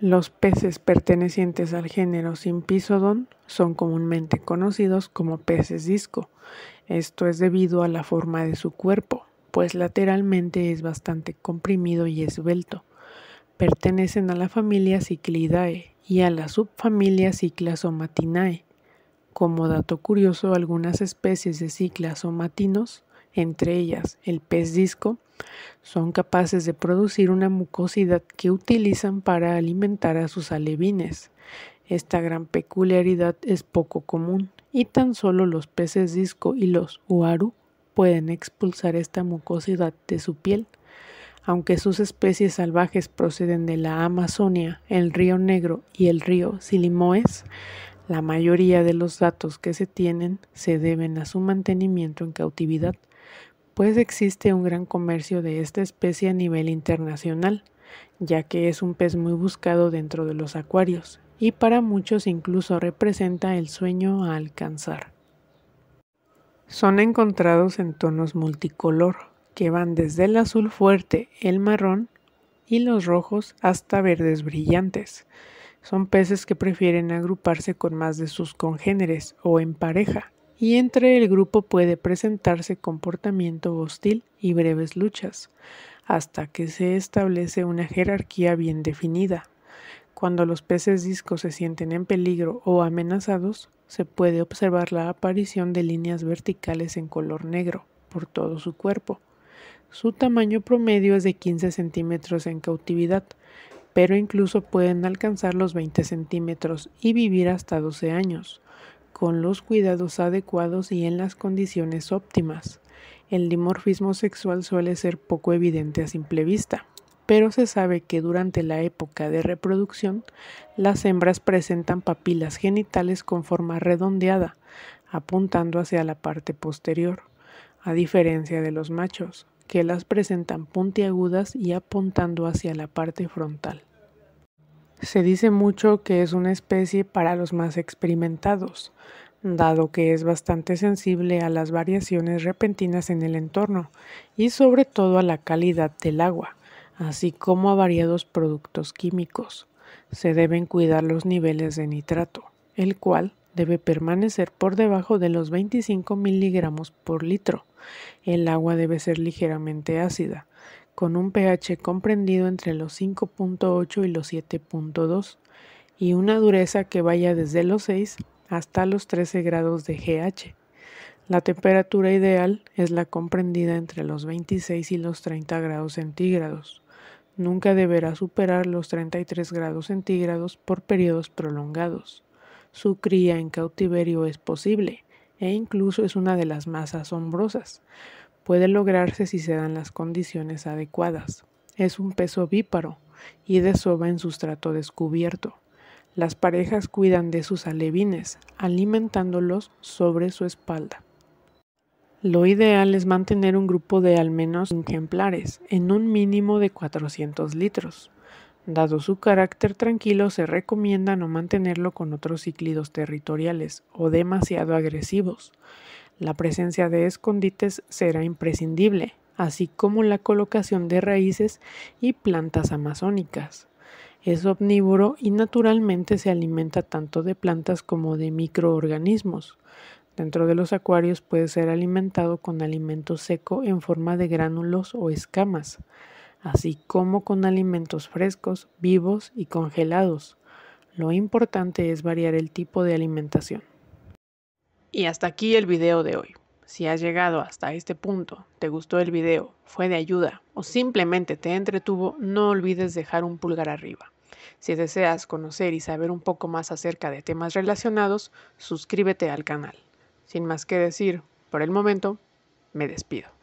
Los peces pertenecientes al género Simpisodon son comúnmente conocidos como peces disco. Esto es debido a la forma de su cuerpo, pues lateralmente es bastante comprimido y esbelto. Pertenecen a la familia Ciclidae y a la subfamilia ciclasomatinae Como dato curioso, algunas especies de ciclasomatinos entre ellas el pez disco, son capaces de producir una mucosidad que utilizan para alimentar a sus alevines. Esta gran peculiaridad es poco común y tan solo los peces disco y los uaru pueden expulsar esta mucosidad de su piel. Aunque sus especies salvajes proceden de la Amazonia, el río Negro y el río Silimoes, la mayoría de los datos que se tienen se deben a su mantenimiento en cautividad pues existe un gran comercio de esta especie a nivel internacional, ya que es un pez muy buscado dentro de los acuarios, y para muchos incluso representa el sueño a alcanzar. Son encontrados en tonos multicolor, que van desde el azul fuerte, el marrón y los rojos hasta verdes brillantes. Son peces que prefieren agruparse con más de sus congéneres o en pareja, y entre el grupo puede presentarse comportamiento hostil y breves luchas, hasta que se establece una jerarquía bien definida. Cuando los peces discos se sienten en peligro o amenazados, se puede observar la aparición de líneas verticales en color negro por todo su cuerpo. Su tamaño promedio es de 15 centímetros en cautividad, pero incluso pueden alcanzar los 20 centímetros y vivir hasta 12 años con los cuidados adecuados y en las condiciones óptimas. El dimorfismo sexual suele ser poco evidente a simple vista, pero se sabe que durante la época de reproducción las hembras presentan papilas genitales con forma redondeada, apuntando hacia la parte posterior, a diferencia de los machos, que las presentan puntiagudas y apuntando hacia la parte frontal. Se dice mucho que es una especie para los más experimentados, dado que es bastante sensible a las variaciones repentinas en el entorno y sobre todo a la calidad del agua, así como a variados productos químicos. Se deben cuidar los niveles de nitrato, el cual debe permanecer por debajo de los 25 miligramos por litro. El agua debe ser ligeramente ácida, con un pH comprendido entre los 5.8 y los 7.2 y una dureza que vaya desde los 6 hasta los 13 grados de GH. La temperatura ideal es la comprendida entre los 26 y los 30 grados centígrados. Nunca deberá superar los 33 grados centígrados por periodos prolongados. Su cría en cautiverio es posible e incluso es una de las más asombrosas, puede lograrse si se dan las condiciones adecuadas. Es un peso víparo y desova en sustrato descubierto. Las parejas cuidan de sus alevines, alimentándolos sobre su espalda. Lo ideal es mantener un grupo de al menos ejemplares, en un mínimo de 400 litros. Dado su carácter tranquilo, se recomienda no mantenerlo con otros cíclidos territoriales o demasiado agresivos. La presencia de escondites será imprescindible, así como la colocación de raíces y plantas amazónicas. Es omnívoro y naturalmente se alimenta tanto de plantas como de microorganismos. Dentro de los acuarios puede ser alimentado con alimento seco en forma de gránulos o escamas, así como con alimentos frescos, vivos y congelados. Lo importante es variar el tipo de alimentación. Y hasta aquí el video de hoy. Si has llegado hasta este punto, te gustó el video, fue de ayuda o simplemente te entretuvo, no olvides dejar un pulgar arriba. Si deseas conocer y saber un poco más acerca de temas relacionados, suscríbete al canal. Sin más que decir, por el momento, me despido.